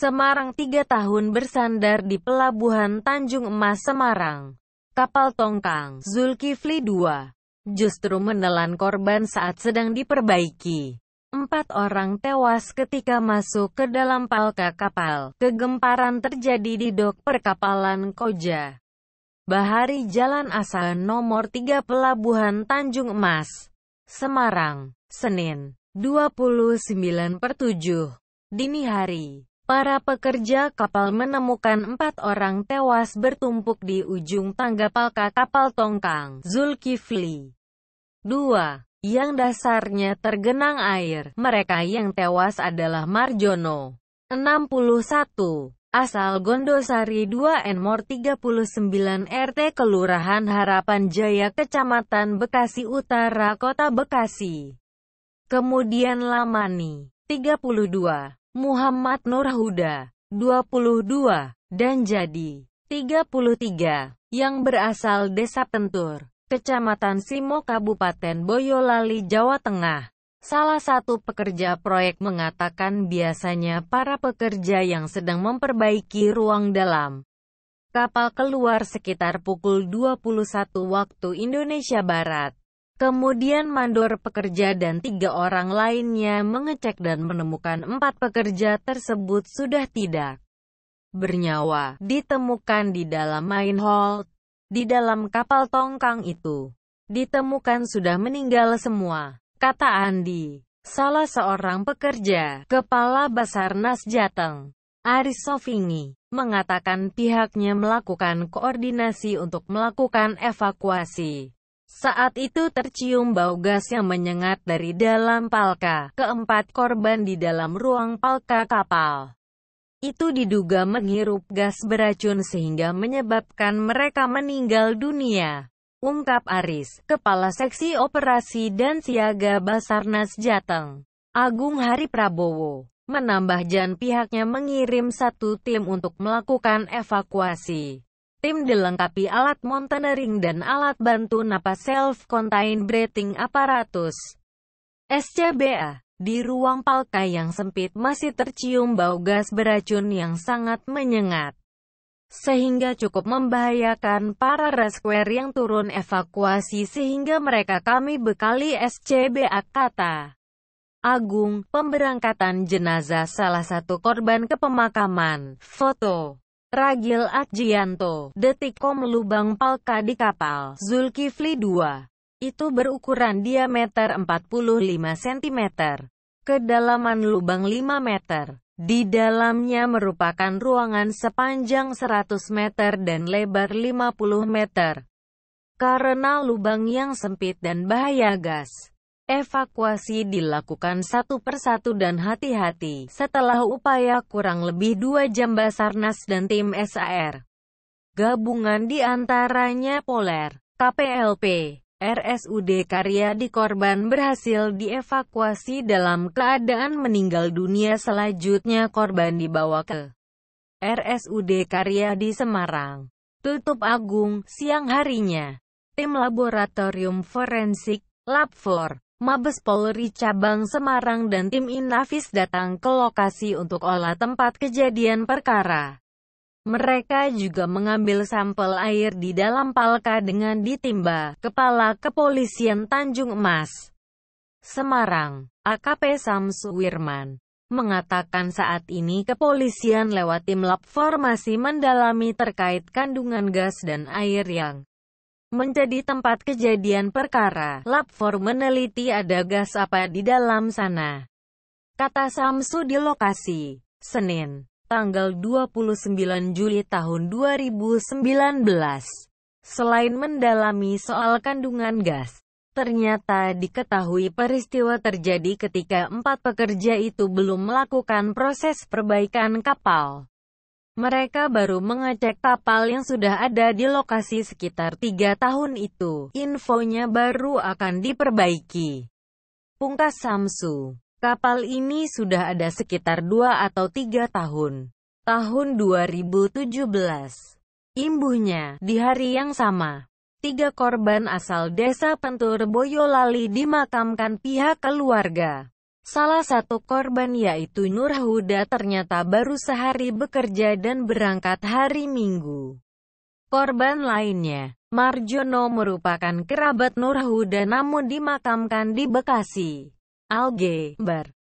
Semarang tiga tahun bersandar di Pelabuhan Tanjung Emas Semarang. Kapal tongkang Zulkifli II justru menelan korban saat sedang diperbaiki. Empat orang tewas ketika masuk ke dalam palka kapal. Kegemparan terjadi di dok perkapalan Koja. Bahari Jalan Asal nomor 3 Pelabuhan Tanjung Emas, Semarang, Senin, 29 per 7, dini hari. Para pekerja kapal menemukan empat orang tewas bertumpuk di ujung tangga palka kapal Tongkang, Zulkifli. dua Yang dasarnya tergenang air, mereka yang tewas adalah Marjono. 61. Asal Gondosari 2 Enmor 39 RT Kelurahan Harapan Jaya Kecamatan Bekasi Utara Kota Bekasi. Kemudian Lamani, 32. Muhammad Nur Huda, 22, dan jadi 33, yang berasal desa Pentur, Kecamatan Simo Kabupaten Boyolali, Jawa Tengah. Salah satu pekerja proyek mengatakan biasanya para pekerja yang sedang memperbaiki ruang dalam kapal keluar sekitar pukul 21 waktu Indonesia Barat. Kemudian mandor pekerja dan tiga orang lainnya mengecek dan menemukan empat pekerja tersebut sudah tidak bernyawa, ditemukan di dalam main hall, di dalam kapal tongkang itu. Ditemukan sudah meninggal semua, kata Andi. Salah seorang pekerja, kepala Basarnas Jateng, Aris Sofingi, mengatakan pihaknya melakukan koordinasi untuk melakukan evakuasi. Saat itu tercium bau gas yang menyengat dari dalam palka. Keempat korban di dalam ruang palka kapal. Itu diduga menghirup gas beracun sehingga menyebabkan mereka meninggal dunia. Ungkap Aris, Kepala Seksi Operasi dan Siaga Basarnas Jateng. Agung Hari Prabowo menambah Jan pihaknya mengirim satu tim untuk melakukan evakuasi. Tim dilengkapi alat mountaineering dan alat bantu napas self-contained breathing apparatus (SCBA). Di ruang palka yang sempit masih tercium bau gas beracun yang sangat menyengat, sehingga cukup membahayakan para rescuer yang turun evakuasi sehingga mereka kami bekali SCBA kata. Agung, pemberangkatan jenazah salah satu korban ke pemakaman. Foto Ragil Adjianto, Detikom lubang palka di kapal, Zulkifli 2. Itu berukuran diameter 45 cm, kedalaman lubang 5 meter. Di dalamnya merupakan ruangan sepanjang 100 meter dan lebar 50 meter. Karena lubang yang sempit dan bahaya gas, Evakuasi dilakukan satu persatu dan hati-hati. Setelah upaya kurang lebih dua jam Basarnas dan tim SAR, gabungan di antaranya Poler, KPLP, RSUD Karya di korban berhasil dievakuasi dalam keadaan meninggal dunia selanjutnya korban dibawa ke RSUD Karya di Semarang. Tutup Agung, siang harinya, tim laboratorium forensik, Lab 4, Mabes Polri Cabang Semarang dan tim Inavis datang ke lokasi untuk olah tempat kejadian perkara. Mereka juga mengambil sampel air di dalam palka dengan ditimba, Kepala Kepolisian Tanjung Emas, Semarang, AKP Samsu Wirman, mengatakan saat ini kepolisian lewat tim lab formasi mendalami terkait kandungan gas dan air yang menjadi tempat kejadian perkara. Lab 4 meneliti ada gas apa di dalam sana. Kata Samsu di lokasi. Senin, tanggal 29 Juli tahun 2019. Selain mendalami soal kandungan gas, ternyata diketahui peristiwa terjadi ketika empat pekerja itu belum melakukan proses perbaikan kapal. Mereka baru mengecek kapal yang sudah ada di lokasi sekitar tiga tahun itu. Infonya baru akan diperbaiki. Pungkas Samsu, kapal ini sudah ada sekitar dua atau tiga tahun. Tahun 2017. Imbuhnya, di hari yang sama, tiga korban asal desa Pentur Boyolali dimakamkan pihak keluarga. Salah satu korban yaitu Nur Huda ternyata baru sehari bekerja dan berangkat hari Minggu. Korban lainnya, Marjono merupakan kerabat Nur Huda namun dimakamkan di Bekasi. Algeber